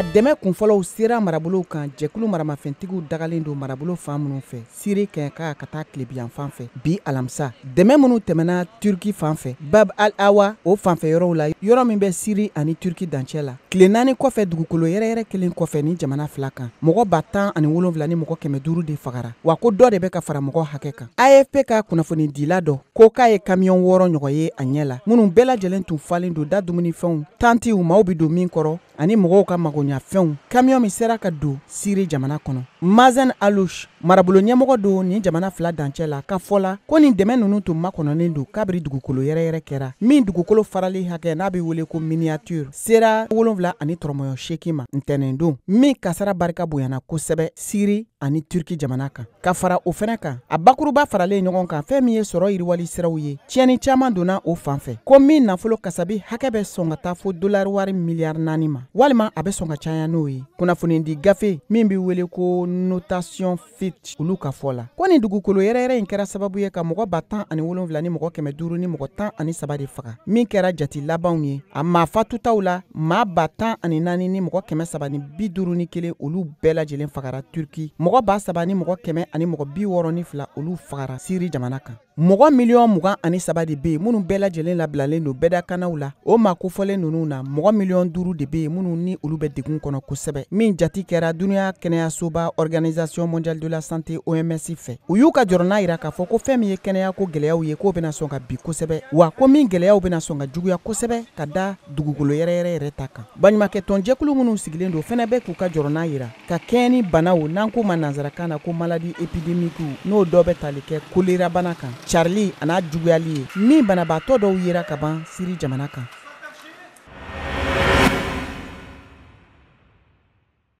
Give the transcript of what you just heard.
a dɛmɛ kunfɔlɔw sera marabolo kan jɛkulu maramafɛntigiw dagalen don marabolo fan minnu fɛ siri kɛ ka ka taa tilebiyan fan fɛ bi alamisa dɛmɛ minnu tɛmɛna turki fan fɛ bab al awa o fanfɛ yɔrɔw la yɔrɔ min bɛ siri ani turki dancɛ la tile naani kɔfɛ dugukolo yɛrɛyɛrɛ kelen kɔfɛ ni jamana fila kan mɔgɔ ba tan ani wolonwula ni mɔgɔ kɛmɛ duuru de fagara wa ko dɔ de bɛ ka fara mɔgɔ hakɛ kan afp ka kunnafonidila dɔ ko k'a ye kamiyɔn wɔɔrɔ ɲɔgɔn ye a ɲɛ la minnu bɛɛ lajɛlen tun falen don da dumunifɛnw tantiw maaw bɛ don min kɔrɔ ani mɔgɔw ka magoɲafɛnw kamiyɔn min sera ka don siri jamana kɔnɔ mazen alush marabolo ɲɛmɔgɔ don nin jamana fila dancɛ la ka fɔ la ko nin dɛmɛ nunu tun makɔnɔnen don kabiri dugukolo yɛrɛyɛrɛ kɛra min dugukolo farali hakɛ n'a be wele ko miniyature sera wolonfila ani tɔrɔmɔɲɔ seki ma ntɛnɛn don min kasara barika bonyana kosɛbɛ siri ani turki jamana kan ka fara o fɛnɛ kan a bakuruba faralen ɲɔgɔn kan fɛɛn min ye sɔrɔ yiriwali siraw ye tiɲɛni caaman donna o fan fɛ ko min nafolo kasabi hakɛ bɛ sɔn ka taa fɔ dolari wari miliyari naani ma walima a bɛ sɔn ka caya n'o ye kunnafonidi gafe min be wele ko notation fit olu ka fɔ la ko nin dugukolo yɛrɛyɛrɛ in kɛra sababu ye ka mɔgɔ ba tan ani wolonfila ni mɔgɔ kɛmɛ duru ni mɔgɔ tan ani saba de faga min kɛra jati labanw ye a maa fatutaw la maa ba tan ani naani ni mɔgɔ kɛmɛ saba ni bi duru ni kelen olu bɛɛ lajɛlen fagara turki mɔgɔ ba saba ni mɔgɔ kɛmɛ ani mɔgɔ bi wɔɔrɔ ni fila olu fagara siri jamana kan mɔgɔ miliyɔn mugan ani saba de bɛ yen minnu bɛɛ lajɛlen labilalen don bɛɛdakannaw la o ma kofɔlen ninnu na mɔgɔ miliyɔn duuru de bɛ yen minnu ni olu bɛ degun kɔnɔ kosɛbɛ min jati kɛra duniya kɛnɛyasoba organisation mondiale de la santé oms fɛ u y'u ka jɔrɔna yira k'a fɔ ko fɛn min ye kɛnɛya ko gɛlɛyaw ye k'o bɛna sɔn ka bin kosɛbɛ wa ko min gɛlɛyaw bɛna sɔn ka juguya kosɛbɛ ka da dugukolo yɛrɛyɛrɛ yɛrɛ ta kan baɲumankɛtɔnjɛkulu minnu sigilen don fɛnɛ bɛ k'u ka jɔrɔna yira ka kɛɲɛ ni banaw n'an k'u ma nansarakan na ko maladi epidemikiw n'o dɔ bɛ tali kɛ kolerabana kan carili a n'a juguyali ye min banabaatɔ dɔw yera ka ban siri jamana kan